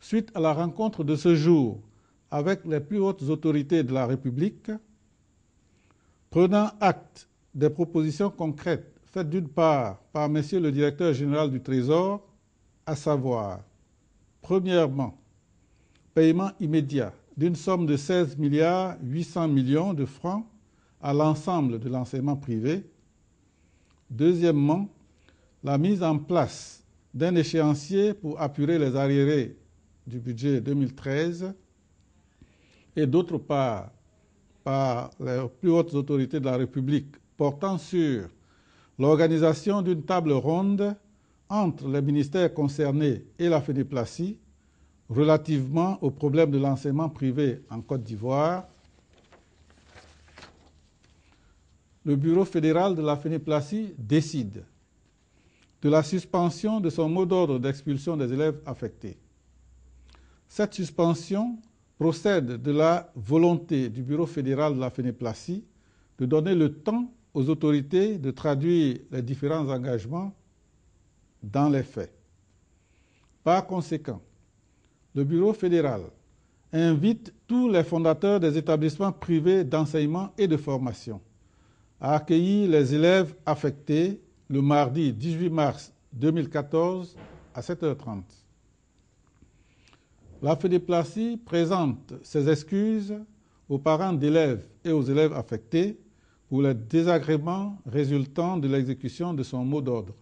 suite à la rencontre de ce jour avec les plus hautes autorités de la République, prenant acte des propositions concrètes faites d'une part par M. le directeur général du Trésor, à savoir, premièrement, paiement immédiat d'une somme de 16 milliards 800 millions de francs à l'ensemble de l'enseignement privé. Deuxièmement, la mise en place d'un échéancier pour apurer les arriérés du budget 2013 et d'autre part par les plus hautes autorités de la République portant sur l'organisation d'une table ronde entre les ministères concernés et la FENEPLACI relativement au problème de l'enseignement privé en Côte d'Ivoire. Le Bureau fédéral de la FENEPLACI décide de la suspension de son mot d'ordre d'expulsion des élèves affectés cette suspension procède de la volonté du Bureau fédéral de la Fénéplacie de donner le temps aux autorités de traduire les différents engagements dans les faits. Par conséquent, le Bureau fédéral invite tous les fondateurs des établissements privés d'enseignement et de formation à accueillir les élèves affectés le mardi 18 mars 2014 à 7h30. La fédéplacie présente ses excuses aux parents d'élèves et aux élèves affectés pour les désagréments résultant de l'exécution de son mot d'ordre.